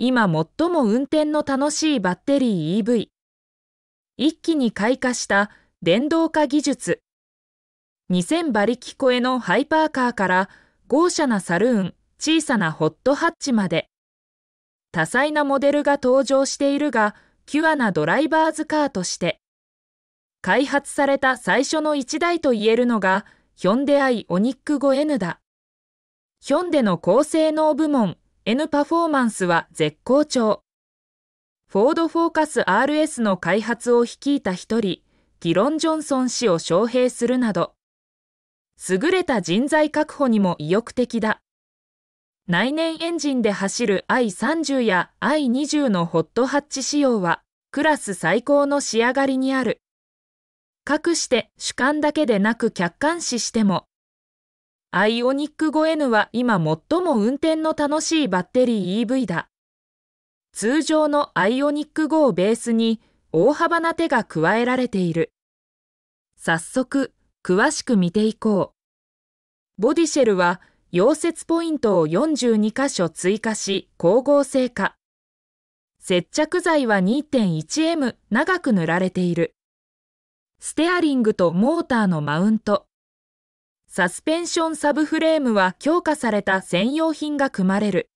今最も運転の楽しいバッテリー EV 一気に開花した電動化技術2000馬力超えのハイパーカーから豪奢なサルーン小さなホットハッチまで多彩なモデルが登場しているがキュアなドライバーズカーとして開発された最初の一台と言えるのがヒョンデアイオニック 5N だヒョンデの高性能部門 N パフォーマンスは絶好調。フォードフォーカス RS の開発を率いた一人、ギロン・ジョンソン氏を招聘するなど、優れた人材確保にも意欲的だ。内燃エンジンで走る i30 や i20 のホットハッチ仕様は、クラス最高の仕上がりにある。かくして主観だけでなく客観視しても、アイオニック 5N は今最も運転の楽しいバッテリー EV だ。通常のアイオニック5をベースに大幅な手が加えられている。早速、詳しく見ていこう。ボディシェルは溶接ポイントを42箇所追加し光合成化。接着剤は 2.1M 長く塗られている。ステアリングとモーターのマウント。サスペンションサブフレームは強化された専用品が組まれる。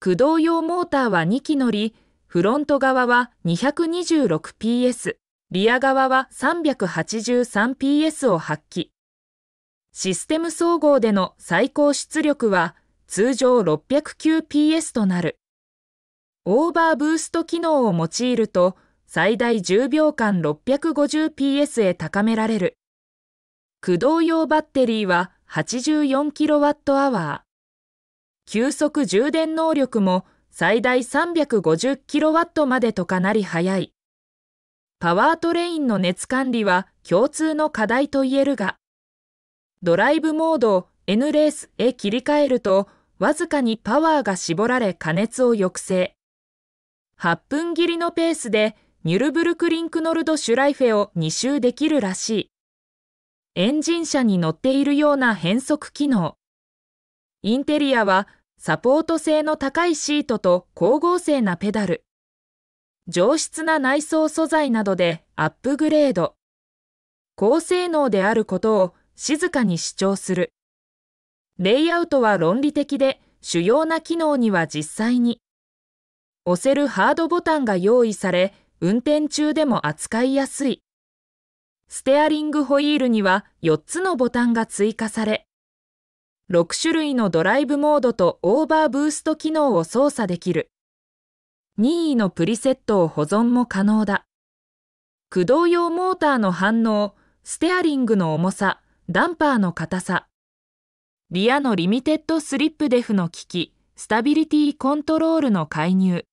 駆動用モーターは2機乗り、フロント側は 226PS、リア側は 383PS を発揮。システム総合での最高出力は通常 609PS となる。オーバーブースト機能を用いると最大10秒間 650PS へ高められる。駆動用バッテリーは 84kWh。急速充電能力も最大 350kW までとかなり早い。パワートレインの熱管理は共通の課題と言えるが、ドライブモードを N レースへ切り替えると、わずかにパワーが絞られ加熱を抑制。8分切りのペースでニュルブルクリンクノルド・シュライフェを2周できるらしい。エンジン車に乗っているような変速機能。インテリアはサポート性の高いシートと光合成なペダル。上質な内装素材などでアップグレード。高性能であることを静かに主張する。レイアウトは論理的で主要な機能には実際に。押せるハードボタンが用意され、運転中でも扱いやすい。ステアリングホイールには4つのボタンが追加され、6種類のドライブモードとオーバーブースト機能を操作できる。任意のプリセットを保存も可能だ。駆動用モーターの反応、ステアリングの重さ、ダンパーの硬さ、リアのリミテッドスリップデフの機器、スタビリティコントロールの介入、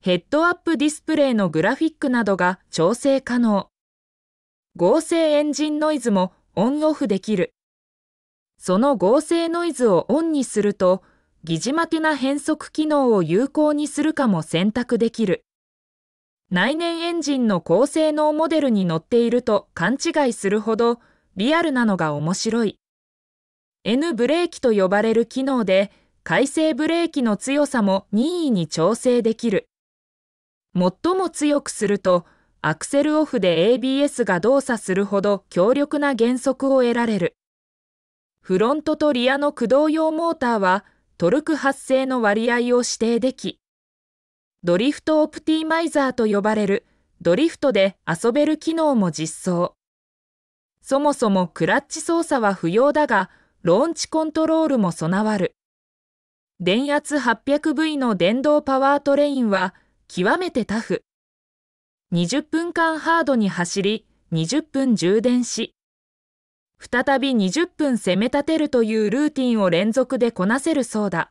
ヘッドアップディスプレイのグラフィックなどが調整可能。合成エンジンノイズもオンオフできる。その合成ノイズをオンにすると、疑似マテな変速機能を有効にするかも選択できる。内燃エンジンの高性能モデルに乗っていると勘違いするほどリアルなのが面白い。N ブレーキと呼ばれる機能で、回生ブレーキの強さも任意に調整できる。最も強くすると、アクセルオフで ABS が動作するほど強力な減速を得られる。フロントとリアの駆動用モーターはトルク発生の割合を指定でき、ドリフトオプティマイザーと呼ばれるドリフトで遊べる機能も実装。そもそもクラッチ操作は不要だが、ローンチコントロールも備わる。電圧 800V の電動パワートレインは極めてタフ。20分間ハードに走り、20分充電し、再び20分攻め立てるというルーティンを連続でこなせるそうだ。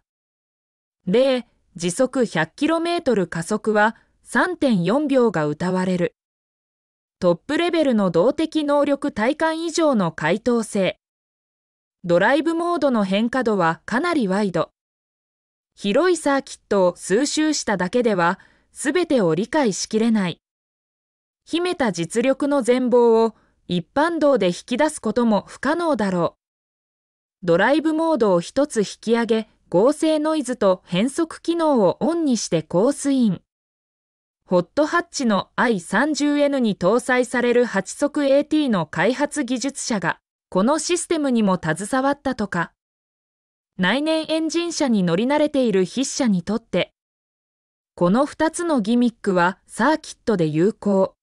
例、時速 100km 加速は3.4秒が歌われる。トップレベルの動的能力体感以上の回答性。ドライブモードの変化度はかなりワイド。広いサーキットを数周しただけでは、すべてを理解しきれない。秘めた実力の全貌を一般道で引き出すことも不可能だろう。ドライブモードを一つ引き上げ、合成ノイズと変速機能をオンにしてコースイン。ホットハッチの i30N に搭載される8速 AT の開発技術者が、このシステムにも携わったとか。内燃エンジン車に乗り慣れている筆者にとって、この2つのギミックはサーキットで有効。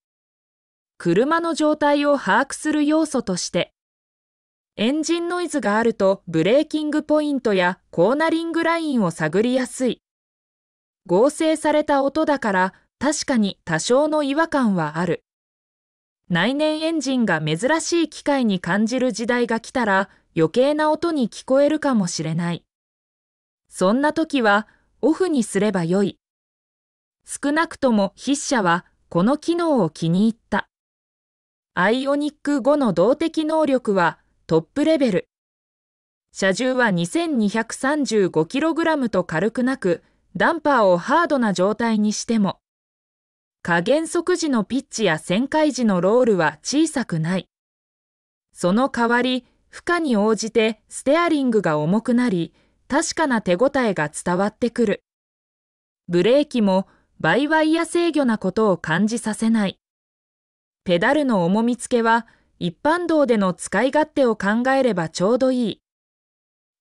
車の状態を把握する要素として、エンジンノイズがあるとブレーキングポイントやコーナリングラインを探りやすい。合成された音だから確かに多少の違和感はある。内燃エンジンが珍しい機械に感じる時代が来たら余計な音に聞こえるかもしれない。そんな時はオフにすればよい。少なくとも筆者はこの機能を気に入った。アイオニック5の動的能力はトップレベル。車重は 2235kg と軽くなく、ダンパーをハードな状態にしても、加減速時のピッチや旋回時のロールは小さくない。その代わり、負荷に応じてステアリングが重くなり、確かな手応えが伝わってくる。ブレーキもバイワイヤ制御なことを感じさせない。ペダルの重み付けは一般道での使い勝手を考えればちょうどいい。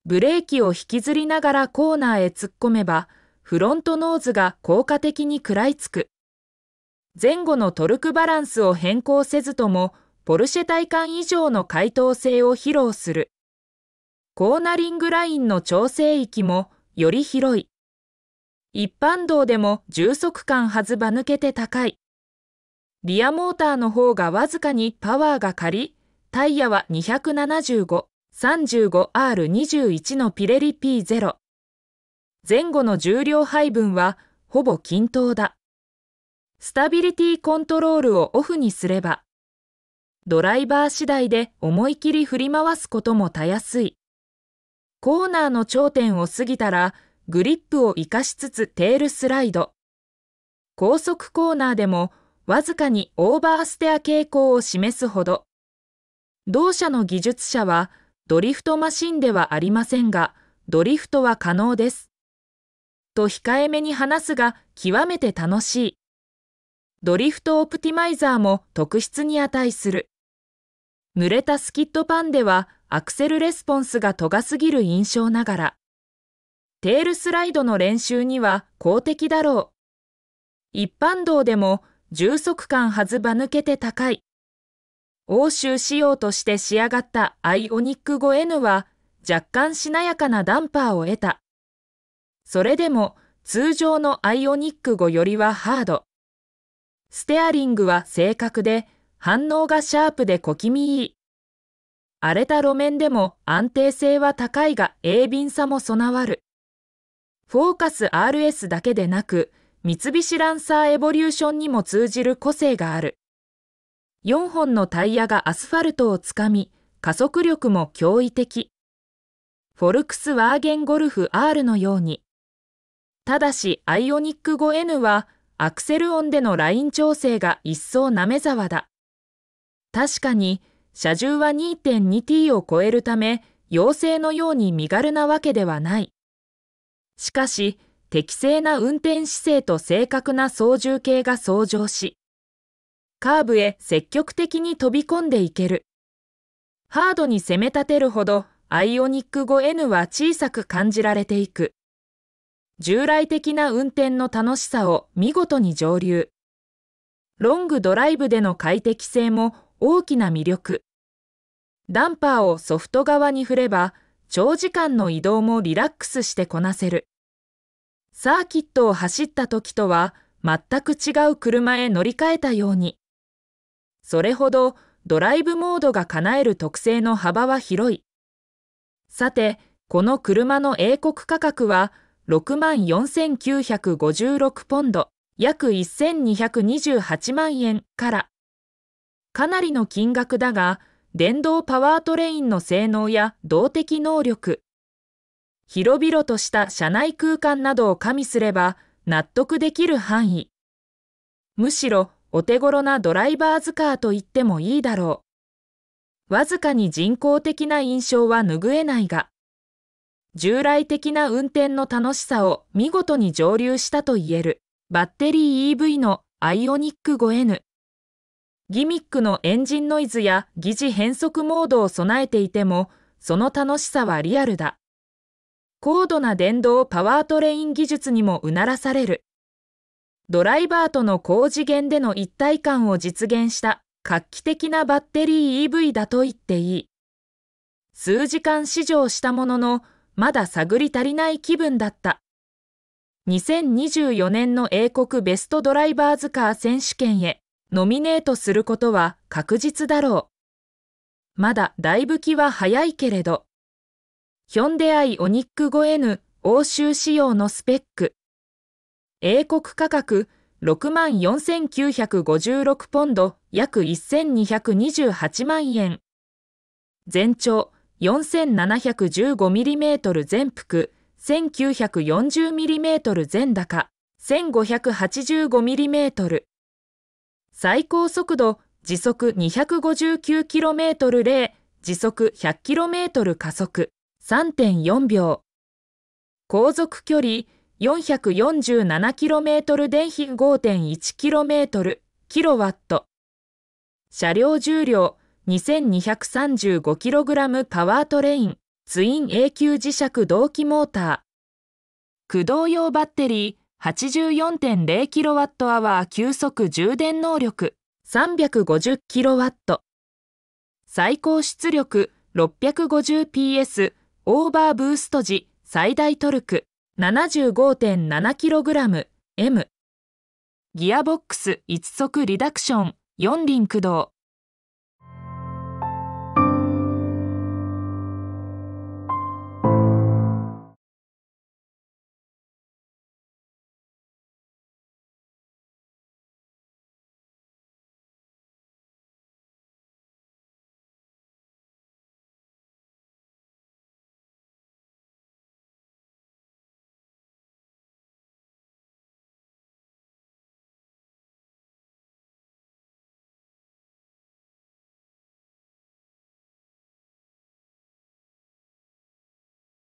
ブレーキを引きずりながらコーナーへ突っ込めば、フロントノーズが効果的に食らいつく。前後のトルクバランスを変更せずとも、ポルシェ体感以上の回答性を披露する。コーナリングラインの調整域もより広い。一般道でも重速感はずば抜けて高い。リアモーターの方がわずかにパワーが借り、タイヤは 275-35R21 のピレリ P0。前後の重量配分はほぼ均等だ。スタビリティコントロールをオフにすれば、ドライバー次第で思い切り振り回すこともたやすい。コーナーの頂点を過ぎたら、グリップを活かしつつテールスライド。高速コーナーでもわずかにオーバーステア傾向を示すほど。同社の技術者は、ドリフトマシンではありませんが、ドリフトは可能です。と控えめに話すが、極めて楽しい。ドリフトオプティマイザーも特質に値する。濡れたスキットパンではアクセルレスポンスが尖すぎる印象ながら、テールスライドの練習には公的だろう。一般道でも充足感はずば抜けて高い。欧州仕様として仕上がったアイオニック 5N は若干しなやかなダンパーを得た。それでも通常のアイオニック5よりはハード。ステアリングは正確で反応がシャープで小気味いい。荒れた路面でも安定性は高いが鋭敏さも備わる。フォーカス RS だけでなく、三菱ランサーエボリューションにも通じる個性がある。4本のタイヤがアスファルトをつかみ、加速力も驚異的。フォルクスワーゲンゴルフ R のように。ただし、アイオニック 5N は、アクセル音でのライン調整が一層なめざわだ。確かに、車重は 2.2t を超えるため、妖精のように身軽なわけではない。しかし、適正な運転姿勢と正確な操縦系が相乗し、カーブへ積極的に飛び込んでいける。ハードに攻め立てるほど、アイオニック 5N は小さく感じられていく。従来的な運転の楽しさを見事に上流。ロングドライブでの快適性も大きな魅力。ダンパーをソフト側に振れば、長時間の移動もリラックスしてこなせる。サーキットを走った時とは全く違う車へ乗り換えたように、それほどドライブモードが叶える特性の幅は広い。さて、この車の英国価格は64,956ポンド、約1,228万円から。かなりの金額だが、電動パワートレインの性能や動的能力、広々とした車内空間などを加味すれば納得できる範囲。むしろお手頃なドライバーズカーと言ってもいいだろう。わずかに人工的な印象は拭えないが、従来的な運転の楽しさを見事に蒸留したと言えるバッテリー EV のアイオニック 5N。ギミックのエンジンノイズや疑似変速モードを備えていても、その楽しさはリアルだ。高度な電動パワートレイン技術にもうならされる。ドライバーとの高次元での一体感を実現した画期的なバッテリー EV だと言っていい。数時間試乗したものの、まだ探り足りない気分だった。2024年の英国ベストドライバーズカー選手権へノミネートすることは確実だろう。まだだいぶ気は早いけれど。ヒョンデアイオニック 5N 欧州仕様のスペック。英国価格6 4956ポンド約1228万円。全長 4715mm 全幅 1940mm 全高 1585mm。最高速度時速 259km 0時速 100km 加速。3.4秒。航続距離 447km 電費 5.1km キロワット。車両重量 2235kg パワートレインツイン永久磁石同期モーター。駆動用バッテリー 84.0kWh 急速充電能力 350kW。最高出力 650PS オーバーブースト時最大トルク 75.7kgM ギアボックス1速リダクション4輪駆動